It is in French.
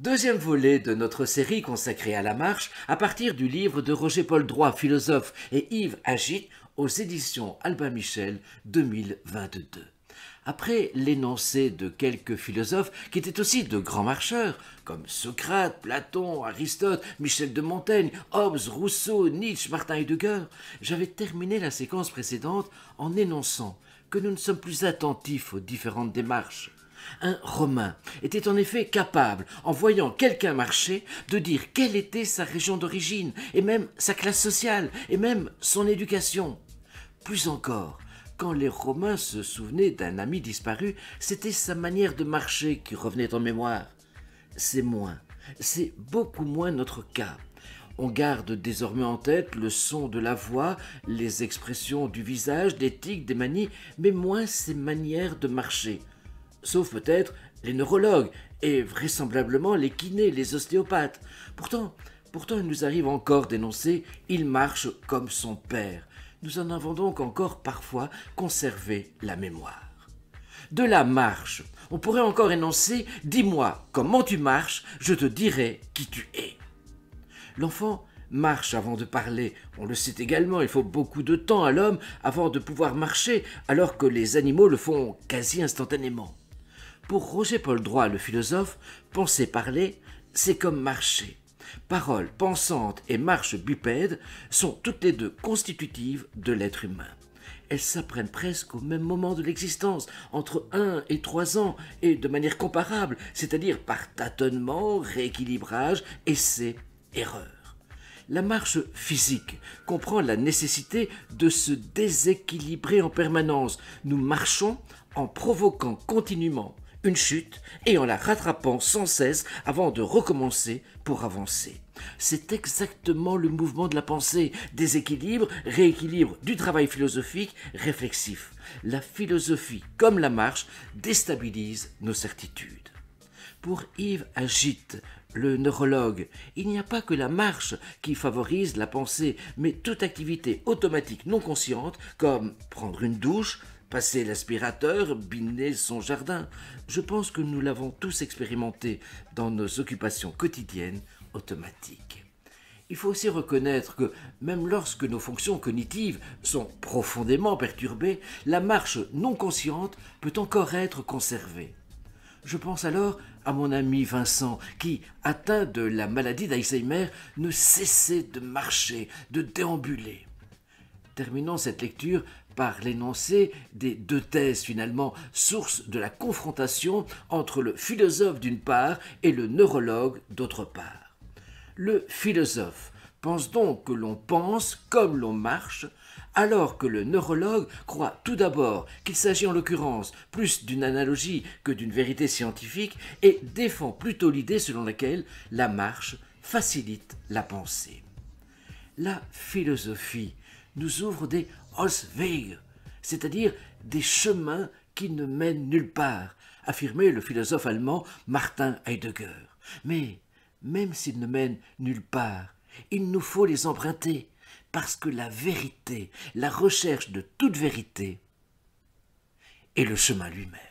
Deuxième volet de notre série consacrée à la marche, à partir du livre de Roger Paul Droit, philosophe, et Yves Agit, aux éditions Albin Michel 2022. Après l'énoncé de quelques philosophes qui étaient aussi de grands marcheurs, comme Socrate, Platon, Aristote, Michel de Montaigne, Hobbes, Rousseau, Nietzsche, Martin Heidegger, j'avais terminé la séquence précédente en énonçant que nous ne sommes plus attentifs aux différentes démarches un Romain, était en effet capable, en voyant quelqu'un marcher, de dire quelle était sa région d'origine, et même sa classe sociale, et même son éducation. Plus encore, quand les Romains se souvenaient d'un ami disparu, c'était sa manière de marcher qui revenait en mémoire. C'est moins, c'est beaucoup moins notre cas. On garde désormais en tête le son de la voix, les expressions du visage, des tics, des manies, mais moins ses manières de marcher sauf peut-être les neurologues et vraisemblablement les kinés, les ostéopathes. Pourtant, pourtant il nous arrive encore d'énoncer Il marche comme son père. Nous en avons donc encore parfois conservé la mémoire. De la marche, on pourrait encore énoncer Dis-moi comment tu marches, je te dirai qui tu es. L'enfant marche avant de parler. On le sait également, il faut beaucoup de temps à l'homme avant de pouvoir marcher, alors que les animaux le font quasi instantanément. Pour Roger Paul Droit, le philosophe, penser parler, c'est comme marcher. Parole pensante et marche bipède sont toutes les deux constitutives de l'être humain. Elles s'apprennent presque au même moment de l'existence, entre 1 et 3 ans, et de manière comparable, c'est-à-dire par tâtonnement, rééquilibrage, essai, erreurs. la marche physique comprend la nécessité de se déséquilibrer en permanence. Nous marchons en provoquant continuellement une chute et en la rattrapant sans cesse avant de recommencer pour avancer. C'est exactement le mouvement de la pensée, déséquilibre, rééquilibre du travail philosophique réflexif. La philosophie, comme la marche, déstabilise nos certitudes. Pour Yves Agite, le neurologue, il n'y a pas que la marche qui favorise la pensée, mais toute activité automatique non consciente, comme prendre une douche, passer l'aspirateur, biner son jardin. Je pense que nous l'avons tous expérimenté dans nos occupations quotidiennes automatiques. Il faut aussi reconnaître que même lorsque nos fonctions cognitives sont profondément perturbées, la marche non consciente peut encore être conservée. Je pense alors à mon ami Vincent, qui, atteint de la maladie d'Alzheimer, ne cessait de marcher, de déambuler. Terminons cette lecture par l'énoncé des deux thèses finalement, source de la confrontation entre le philosophe d'une part et le neurologue d'autre part. Le philosophe pense donc que l'on pense comme l'on marche, alors que le neurologue croit tout d'abord qu'il s'agit en l'occurrence plus d'une analogie que d'une vérité scientifique et défend plutôt l'idée selon laquelle la marche facilite la pensée. La philosophie nous ouvre des Holzwege, c'est-à-dire des chemins qui ne mènent nulle part, affirmait le philosophe allemand Martin Heidegger. Mais même s'ils ne mènent nulle part, il nous faut les emprunter, parce que la vérité, la recherche de toute vérité, est le chemin lui-même.